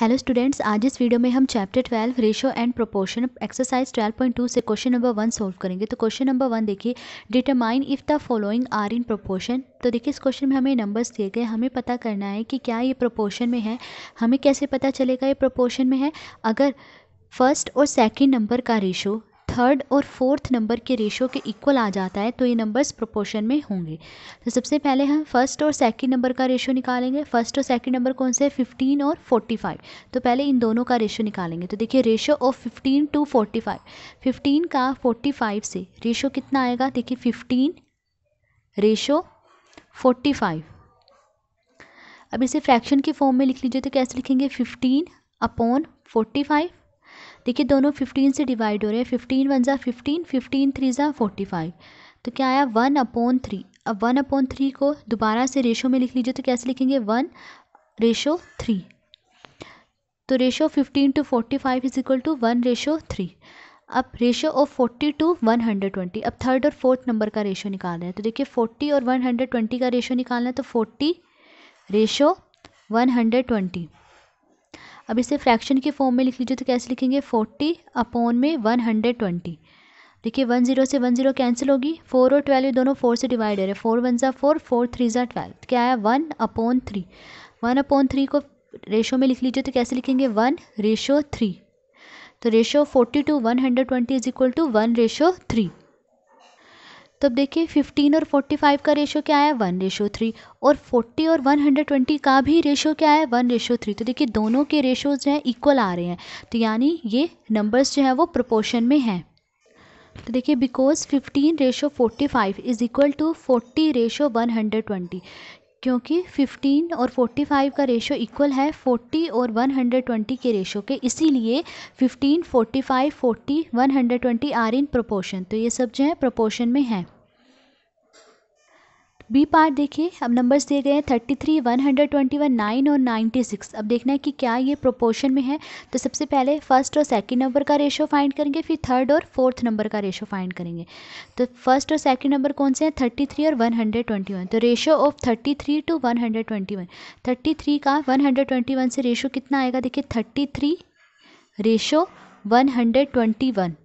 hello students आज इस video में हम chapter 12 ratio and proportion exercise 12.2 से क्वेश्चन नंबर वन सॉल्व करेंगे तो क्वेश्चन नंबर वन देखिए determine if the following are in proportion तो देखिए इस क्वेश्चन में हमें नंबर्स दिए गए हमें पता करना है कि क्या ये प्रोपोर्शन में है हमें कैसे पता चलेगा ये प्रोपोर्शन में है अगर फर्स्ट और सेकेंड नंबर का रेशो थर्ड और फोर्थ नंबर के रेशो के इक्वल आ जाता है तो ये नंबर्स प्रोपोर्शन में होंगे तो सबसे पहले हम फर्स्ट और सेकंड नंबर का रेशो निकालेंगे फर्स्ट और सेकंड नंबर कौन से फिफ्टीन और फोर्टी फाइव तो पहले इन दोनों का रेशो निकालेंगे तो देखिए ratio of fifteen to forty five fifteen का फोर्टी फाइव से रेशो कितना आएगा देखिए फिफ्टीन रेशो फोर्टी फाइव अब इसे फ्रैक्शन के फॉर्म में लिख लीजिए तो कैसे लिखेंगे फिफ्टीन अपॉन फोर्टी फाइव देखिए दोनों फिफ्टीन से डिवाइड हो रहे हैं फिफ्टीन वन ज़ा फिफ्टीन फिफ्टीन थ्री ज़ा फोर्टी फाइव तो क्या आया वन अपॉन थ्री अब वन अपॉन थ्री को दोबारा से रेशो में लिख लीजिए तो कैसे लिखेंगे वन रेशो थ्री तो ratio fifteen to forty five is equal to one ratio three अब ratio of forty to one hundred twenty अब थर्ड और फोर्थ नंबर का रेशो निकाल रहे हैं तो देखिए फोर्टी और वन हंड्रेड ट्वेंटी का रेशो निकालना है तो forty ratio one hundred twenty अब इसे फ्रैक्शन के फॉर्म में लिख लीजिए तो कैसे लिखेंगे फोर्टी अपॉन में वन हंड्रेड ट्वेंटी देखिए वन जीरो से वन जीरो कैंसिल होगी फोर और ट्वेल्व ये दोनों फोर से डिवाइड है फोर वन ज़ा फोर फोर थ्री ज़ा ट्वेल्व क्या आया one upon three one upon three को रेशो में लिख लीजिए तो कैसे लिखेंगे वन रेशो थ्री तो ratio forty to one hundred twenty is equal to one ratio three तो अब देखिए 15 और 45 का रेशो क्या है वन रेशो थ्री और 40 और 120 का भी रेशो क्या है वन रेशो थ्री तो देखिए दोनों के रेशोज जो हैं इक्वल आ रहे हैं तो यानी ये नंबर्स जो हैं वो प्रोपोर्शन में हैं तो देखिए because 15 ratio five is equal to 40 ratio one क्योंकि 15 और 45 का रेशो इक्वल है 40 और 120 के रेशो के इसीलिए 15, 45, 40, 120 आर इन प्रोपोर्शन तो ये सब जो है प्रोपोर्शन में हैं बी पार्ट देखिए अब नंबर्स दिए गए हैं thirty three one hundred twenty one nine और नाइन्टी सिक्स अब देखना है कि क्या ये प्रोपोर्शन में है तो सबसे पहले फर्स्ट और सेकेंड नंबर का रेशो फाइंड करेंगे फिर थर्ड और फोर्थ नंबर का रेशो फाइंड करेंगे तो फर्स्ट और सेकेंड नंबर कौन से हैं थर्टी थ्री और वन हंड्रेड ट्वेंटी वन तो ratio of thirty three to one hundred twenty one thirty three का वन हंड्रेड ट्वेंटी वन से रेशो कितना आएगा देखिए thirty three ratio one hundred twenty one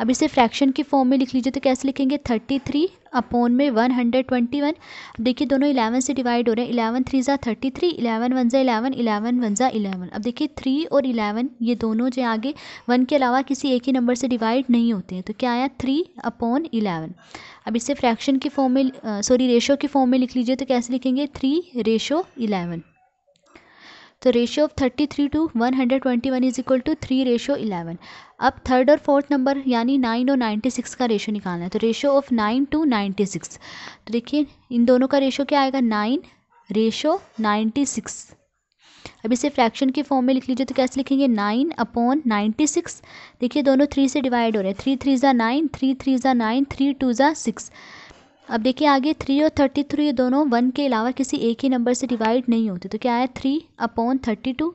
अब इसे फ्रैक्शन की फॉर्म में लिख लीजिए तो कैसे लिखेंगे थर्टी थ्री अपोन में वन हंड्रेड ट्वेंटी वन देखिए दोनों इलेवन से डिवाइड हो रहे हैं इलेवन थ्री ज़ा थर्टी थ्री इलेवन वन ज़ा इलेवन इलेवन वन ज़ा इलेवन अब देखिए थ्री और इलेवन ये दोनों जो आगे वन के अलावा किसी एक ही नंबर से डिवाइड नहीं होते हैं तो क्या आया थ्री अपोन इलेवन अब इसे फ्रैक्शन की फॉर्म में सॉरी रेशो की फॉर्म में लिख लीजिए तो कैसे लिखेंगे थ्री रेशो इलेवन तो ratio of thirty three to one hundred twenty one is equal to three ratio eleven अब थर्ड और फोर्थ नंबर यानी नाइन और नाइन्टी सिक्स का रेशियो निकालना है तो ratio of nine to ninety six तो देखिए इन दोनों का रेशियो क्या आएगा नाइन रेशियो नाइन्टी सिक्स अब इसे फ्रैक्शन के फॉर्म में लिख लीजिए तो कैसे लिखेंगे नाइन अपॉन नाइन्टी सिक्स देखिए दोनों थ्री से डिवाइड हो रहे हैं थ्री थ्री ज़ा नाइन थ्री थ्री ज़ा नाइन थ्री टू ज़ा सिक्स अब देखिए आगे थ्री और थर्टी थ्री दोनों वन के अलावा किसी एक ही नंबर से डिवाइड नहीं होते तो क्या है थ्री अपॉन थर्टी टू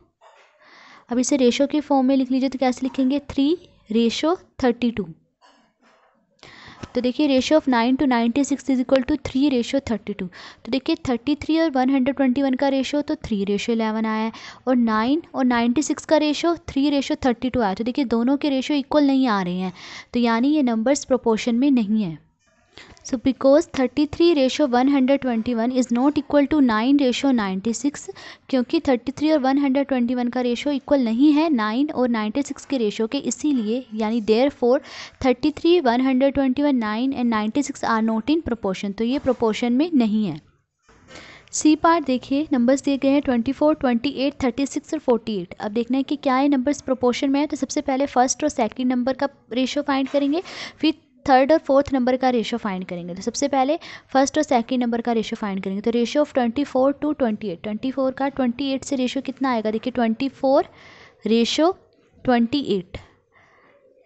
अब इसे रेशो के फॉर्म में लिख लीजिए तो कैसे लिखेंगे थ्री रेशो थर्टी टू तो देखिए ratio of nine to ninety six is equal to three ratio thirty two तो देखिए थर्टी थ्री और वन हंड्रेड ट्वेंटी वन का रेशो तो थ्री रेशो इलेवन आया है और नाइन और नाइन्टी सिक्स का ratio three ratio thirty two आया तो देखिए दोनों के रेशो इक्वल नहीं आ रहे हैं तो यानी ये नंबर्स प्रोपोर्शन में नहीं है so because thirty three ratio one hundred twenty one is not equal to nine ratio ninety six क्योंकि थर्टी थ्री और वन हंड्रेड ट्वेंटी वन का रेशो इक्वल नहीं है नाइन और नाइन्टी सिक्स के रेशो के इसीलिए यानी therefore thirty three one hundred twenty one nine and ninety six are not in proportion तो ये प्रोपोर्शन में नहीं है सी पार्ट देखिए नंबर्स दिए गए हैं twenty four twenty eight thirty six और फोर्टी एट अब देखना है कि क्या ये नंबर्स प्रोपोर्शन में है तो सबसे पहले फर्स्ट और सेकंड नंबर का रेशो फाइंड करेंगे फिर थर्ड और फोर्थ नंबर का रेशो फाइंड करेंगे तो सबसे पहले फर्स्ट और सेकंड नंबर का रेशो फाइंड करेंगे तो ratio of twenty four to twenty eight twenty four का ट्वेंटी एट से रेशो कितना आएगा देखिए twenty four ratio twenty eight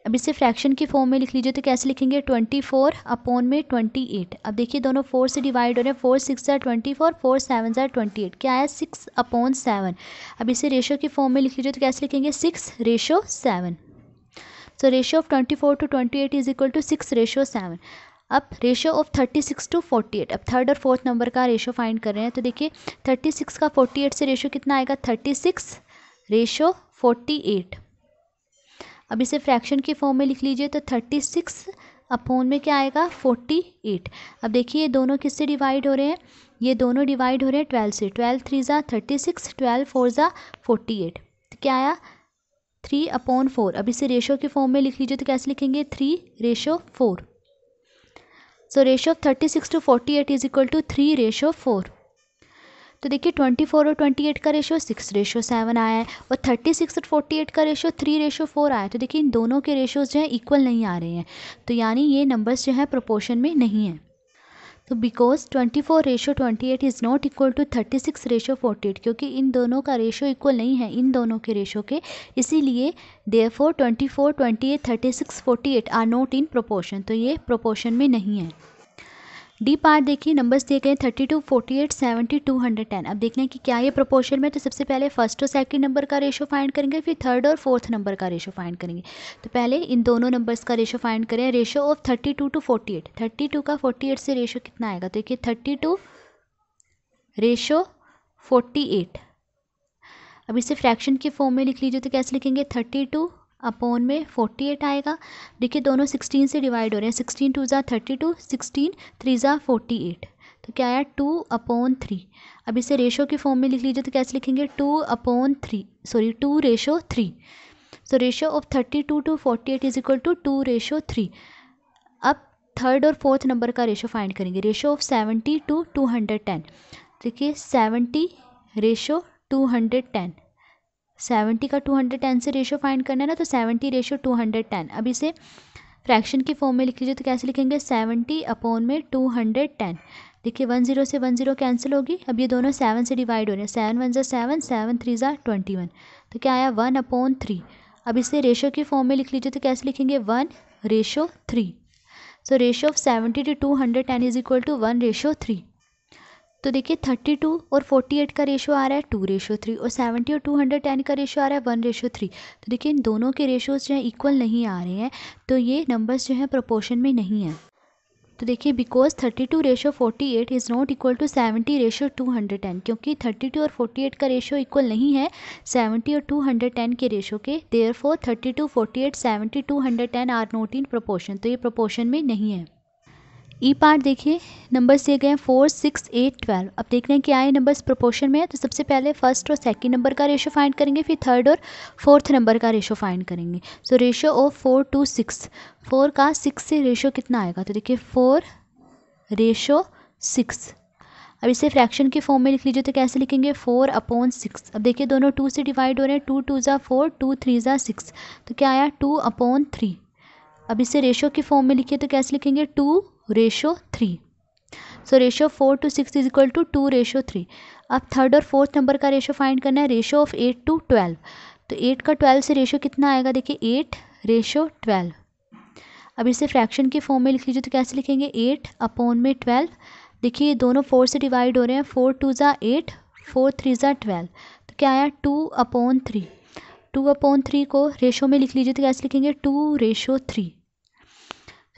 अब इसे फ्रैक्शन की फॉर्म में लिख लीजिए तो कैसे लिखेंगे ट्वेंटी फोर अपोन में ट्वेंटी एट अब देखिए दोनों फोर से डिवाइड हो रहे हैं फोर सिक्स ज़ार ट्वेंटी फोर फोर सेवन ज़ार ट्वेंटी एट क्या है सिक्स अपोन सेवन अब इसे रेशो की फॉर्म में लिख लीजिए तो कैसे लिखेंगे six ratio seven so ratio of twenty four to twenty eight is equal to six ratio seven अब ratio of thirty six to forty eight अब थर्ड और फोर्थ नंबर का रेशियो फाइंड कर रहे हैं तो देखिए थर्टी सिक्स का फोर्टी एट से रेशियो कितना आएगा thirty six ratio forty eight अब इसे फ्रैक्शन के फॉर्म में लिख लीजिए तो थर्टी सिक्स अपोन में क्या आएगा फोर्टी एट अब देखिए ये दोनों किससे डिवाइड हो रहे हैं ये दोनों डिवाइड हो रहे हैं ट्वेल्व से ट्वेल्व थ्री ज़ा थर्टी सिक्स ट्वेल्व फोर ज़ा फोर्टी एट तो क्या आया थ्री अपॉन फोर अब इसे रेशो के फॉर्म में लिख लीजिए तो कैसे लिखेंगे three ratio four so ratio of thirty six to forty eight is equal to three ratio four तो देखिए ट्वेंटी फोर और ट्वेंटी एट का रेशो सिक्स रेशो सेवन आया है और थर्टी सिक्स और फोर्टी एट का रेशो थ्री रेशो फोर आया तो देखिए इन दोनों के रेशोज़ जो हैं इक्वल नहीं आ रहे हैं तो यानी ये नंबर्स जो हैं प्रोपोर्शन में नहीं हैं तो because twenty four ratio twenty eight is not equal to thirty six ratio forty eight क्योंकि इन दोनों का रेशो इक्वल नहीं है इन दोनों के रेशो के इसीलिए therefore twenty four twenty eight thirty six forty eight are not in proportion तो ये प्रोपोर्शन में नहीं है डी पार्ट देखिए नंबर्स दिए गए thirty two forty eight seventy two hundred ten अब देखने की क्या ये प्रोपोर्शन में तो सबसे पहले फर्स्ट और सेकंड नंबर का रेशो फाइंड करेंगे फिर थर्ड और फोर्थ नंबर का रेशो फाइंड करेंगे तो पहले इन दोनों नंबर्स का रेशो फाइंड करें ratio of thirty two to forty eight thirty two का फोर्टी एट से रेशो कितना आएगा तो देखिए thirty two ratio forty eight अब इसे फ्रैक्शन के फॉर्म में लिख लीजिए तो कैसे लिखेंगे थर्टी टू अपॉन में फोर्टी एट आएगा देखिए दोनों सिक्सटीन से डिवाइड हो रहे हैं सिक्सटीन टू ज़ा थर्टी टू सिक्सटीन थ्री ज़ा फोर्टी एट तो क्या आया टू अपॉन थ्री अब इसे रेशो के फॉर्म में लिख लीजिए तो कैसे लिखेंगे two upon three sorry two ratio three so ratio of thirty two to forty eight is equal to two ratio three अब थर्ड और फोर्थ नंबर का रेशो फाइंड करेंगे ratio of seventy two to hundred ten देखिए seventy ratio two hundred ten seventy का two hundred ten से ratio find करना है ना तो seventy ratio two hundred ten अब इसे फ्रैक्शन के फॉर्म में लिख लीजिए तो कैसे लिखेंगे सेवेंटी अपोन में टू हंड्रेड टेन देखिए वन जीरो से वन जीरो कैंसिल होगी अब ये दोनों सेवन से डिवाइड हो रहे हैं सेवन वन ज़ा सेवन सेवन थ्री ज़ा ट्वेंटी वन तो क्या आया वन अपॉन थ्री अब इसे रेशो के फॉर्म में लिख लीजिए तो कैसे लिखेंगे one ratio three so ratio of seventy two to hundred ten is equal to one ratio three तो देखिए 32 और 48 का रेशो आ रहा है टू रेशो थ्री और 70 और 210 का रेशो आ रहा है वन रेशो थ्री तो देखिए इन दोनों के रेशोज़ जो हैं इक्वल नहीं आ रहे हैं तो ये नंबर्स जो हैं प्रोपोर्शन में नहीं हैं तो देखिए because 32 ratio eight is not equal to 70 ratio two hundred ten क्योंकि 32 और 48 का रेशो इक्वल नहीं है 70 और 210 के रेशो के therefore thirty two forty eight seventy two hundred ten are not in proportion तो ये प्रोपोर्शन में नहीं है ई e पार्ट देखिए नंबर्स दिए गए हैं फोर सिक्स एट ट्वेल्व अब देख रहे हैं कि आए नंबर्स प्रोपोर्शन में है तो सबसे पहले फर्स्ट और सेकंड नंबर का रेशो फाइंड करेंगे फिर थर्ड और फोर्थ नंबर का रेशो फाइंड करेंगे so ratio of four to six four का सिक्स से रेशो कितना आएगा तो देखिए फोर रेशो सिक्स अब इसे फ्रैक्शन के फॉर्म में लिख लीजिए तो कैसे लिखेंगे फोर अपॉन सिक्स अब देखिए दोनों टू से डिवाइड हो रहे हैं टू टू ज़ा फोर टू थ्री ज़ा सिक्स तो क्या आया टू अपॉन थ्री अब इसे रेशो के फॉर्म में लिखिए तो कैसे लिखेंगे two ratio three so ratio four to six is equal to two ratio three अब थर्ड और फोर्थ नंबर का रेशो फाइंड करना है ratio of eight to twelve तो एट का ट्वेल्व से रेशो कितना आएगा देखिए एट रेशो ट्वेल्व अब इसे फ्रैक्शन के फॉर्म में लिख लीजिए तो कैसे लिखेंगे एट अपोन में ट्वेल्व देखिए ये दोनों फोर से डिवाइड हो रहे हैं फोर टू ज़ा एट फोर थ्री ज़ा ट्वेल्व तो क्या आया two upon three two upon three को रेशो में लिख लीजिए तो कैसे लिखेंगे two ratio three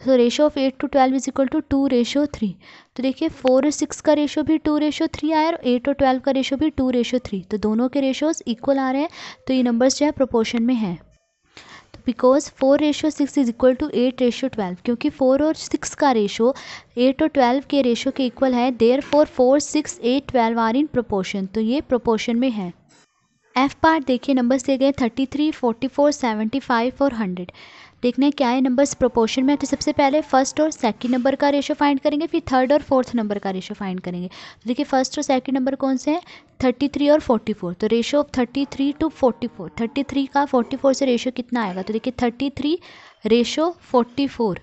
so ratio of eight to twelve is equal to two ratio three तो देखिए फोर और सिक्स का रेशो भी टू रेशो थ्री आया और एट और ट्वेल्व का रेशो भी टू रेशो थ्री तो दोनों के रेशोज इक्वल आ रहे हैं तो ये नंबर्स जो है प्रोपोर्शन में तो है because four ratio six is equal to eight ratio twelve क्योंकि फोर और सिक्स का रेशो एट और ट्वेल्व के रेशो के इक्वल है therefore four six eight twelve are in proportion तो ये प्रोपोर्शन में है एफ पार्ट देखिए नंबर्स दिए गए thirty three forty four seventy five और हंड्रेड देखना है क्या है नंबर्स प्रोपोर्शन में तो सबसे पहले फर्स्ट और सेकंड नंबर का रेशो फाइंड करेंगे फिर थर्ड और फोर्थ नंबर का रेशो फाइंड करेंगे तो देखिए फर्स्ट और सेकंड नंबर कौन से हैं थर्टी थ्री और फोर्टी फोर तो ratio thirty three to forty four thirty three का फोर्टी फोर से रेशो कितना आएगा तो देखिए thirty three ratio forty four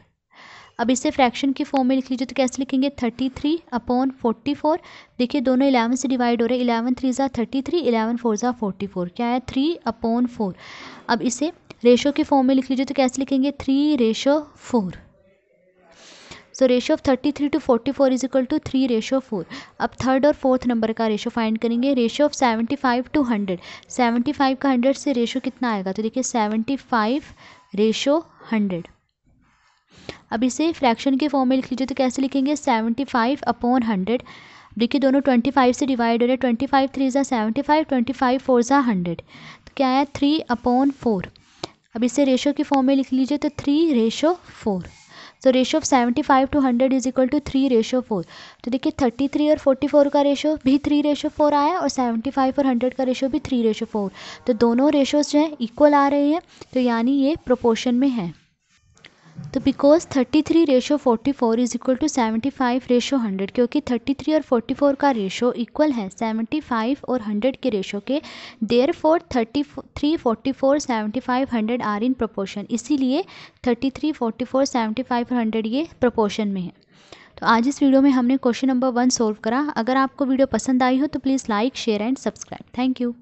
अब इसे फ्रैक्शन की फॉर्म में लिख लीजिए तो कैसे लिखेंगे thirty three upon forty four देखिए दोनों इलेवन से डिवाइड हो रहे हैं इलेवन थ्री ज़ा थर्टी थ्री इलेवन फोर ज़ा फोर्टी फोर क्या है थ्री अपॉन फोर अब इसे रेशो के फॉर्म में लिख लीजिए तो कैसे लिखेंगे three ratio four so ratio of thirty three to forty four is equal to three ratio four अब थर्ड और फोर्थ नंबर का रेशो फाइंड करेंगे ratio of seventy five to hundred seventy five का हंड्रेड से ratio कितना आएगा तो देखिए सेवेंटी फाइव रेशो हंड्रेड अब इसे फ्रैक्शन के फॉर्म में लिख लीजिए तो कैसे लिखेंगे सेवेंटी फाइव अपॉन हंड्रेड देखिए दोनों ट्वेंटी फाइव से डिवाइड हो रहे ट्वेंटी फाइव थ्री ज़ा seventy five twenty five four ज़ा हंड्रेड तो क्या है थ्री अपॉन फोर अब इसे रेशो की फॉर्म में लिख लीजिए तो three ratio four so ratio of seventy five to hundred is equal to three ratio four तो देखिए थर्टी थ्री और फोर्टी फोर का रेशो भी थ्री रेशो फोर आया और सेवेंटी फाइव और हंड्रेड का रेशो भी थ्री रेशो फोर तो दोनों रेशोज जो हैं इक्वल आ रहे हैं तो यानी ये प्रोपोर्शन में है तो because 33 ratio forty four is equal to seventy five ratio hundred क्योंकि 33 और 44 का रेशो इक्वल है 75 और 100 के रेशो के therefore thirty three forty four seventy five hundred are in proportion इसीलिए 33 44 फाइव और हंड्रेड ये प्रपोर्शन में है तो आज इस वीडियो में हमने क्वेश्चन नंबर वन सोल्व करा अगर आपको वीडियो पसंद आई हो तो please like share and subscribe thank you